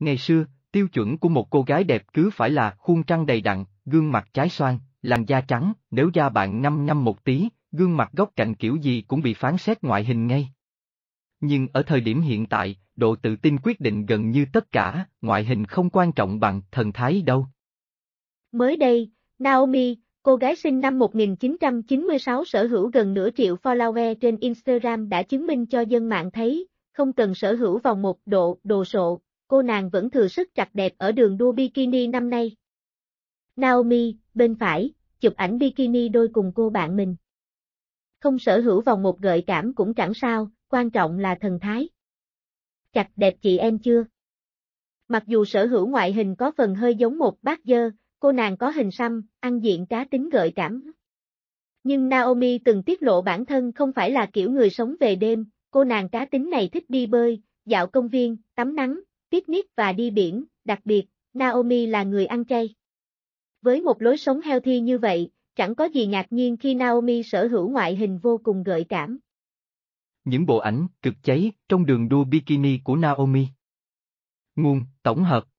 Ngày xưa, tiêu chuẩn của một cô gái đẹp cứ phải là khuôn trăng đầy đặn, gương mặt trái xoan, làn da trắng, nếu da bạn 5 năm một tí, gương mặt góc cạnh kiểu gì cũng bị phán xét ngoại hình ngay. Nhưng ở thời điểm hiện tại, độ tự tin quyết định gần như tất cả, ngoại hình không quan trọng bằng thần thái đâu. Mới đây, Naomi, cô gái sinh năm 1996 sở hữu gần nửa triệu follower trên Instagram đã chứng minh cho dân mạng thấy, không cần sở hữu vòng một độ đồ sộ, cô nàng vẫn thừa sức chặt đẹp ở đường đua bikini năm nay. Naomi, bên phải, chụp ảnh bikini đôi cùng cô bạn mình. Không sở hữu vòng một gợi cảm cũng chẳng sao, quan trọng là thần thái. Chặt đẹp chị em chưa? Mặc dù sở hữu ngoại hình có phần hơi giống một bác dơ, cô nàng có hình xăm, ăn diện cá tính gợi cảm. Nhưng Naomi từng tiết lộ bản thân không phải là kiểu người sống về đêm, cô nàng cá tính này thích đi bơi, dạo công viên, tắm nắng, picnic và đi biển, đặc biệt, Naomi là người ăn chay. Với một lối sống healthy như vậy, chẳng có gì ngạc nhiên khi Naomi sở hữu ngoại hình vô cùng gợi cảm. Những bộ ảnh cực cháy trong đường đua bikini của Naomi. Nguồn, tổng hợp.